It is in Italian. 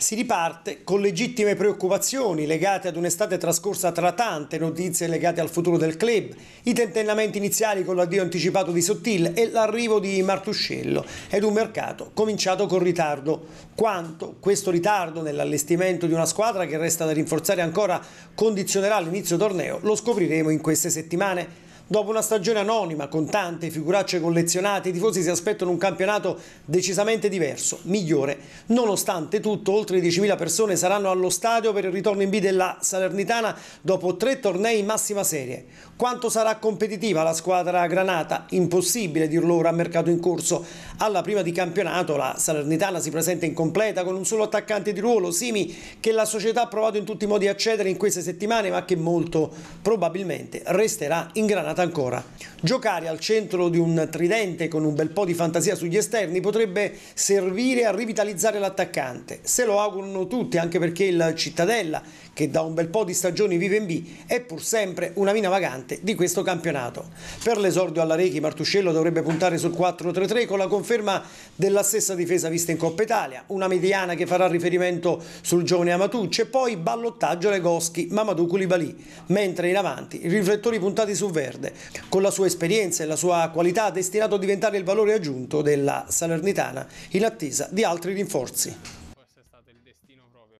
Si riparte con legittime preoccupazioni legate ad un'estate trascorsa tra tante notizie legate al futuro del club, i tentennamenti iniziali con l'addio anticipato di Sottil e l'arrivo di Martuscello ed un mercato cominciato con ritardo. Quanto questo ritardo nell'allestimento di una squadra che resta da rinforzare ancora condizionerà l'inizio torneo lo scopriremo in queste settimane. Dopo una stagione anonima, con tante figuracce collezionate, i tifosi si aspettano un campionato decisamente diverso, migliore. Nonostante tutto, oltre 10.000 persone saranno allo stadio per il ritorno in B della Salernitana dopo tre tornei in massima serie. Quanto sarà competitiva la squadra granata? Impossibile dirlo ora a mercato in corso. Alla prima di campionato la Salernitana si presenta incompleta con un solo attaccante di ruolo, Simi, che la società ha provato in tutti i modi a cedere in queste settimane, ma che molto probabilmente resterà in granata giornata ancora. Giocare al centro di un tridente con un bel po' di fantasia sugli esterni potrebbe servire a rivitalizzare l'attaccante. Se lo augurano tutti, anche perché il Cittadella, che da un bel po' di stagioni vive in B, è pur sempre una mina vagante di questo campionato. Per l'esordio alla Rechi, Martuscello dovrebbe puntare sul 4-3-3 con la conferma della stessa difesa vista in Coppa Italia, una mediana che farà riferimento sul giovane Amatucci e poi ballottaggio Legoschi, Mamadou Koulibaly, mentre in avanti i riflettori puntati su Verde, giovanile. Con la sua esperienza e la sua qualità destinato a diventare il valore aggiunto della Salernitana in attesa di altri rinforzi.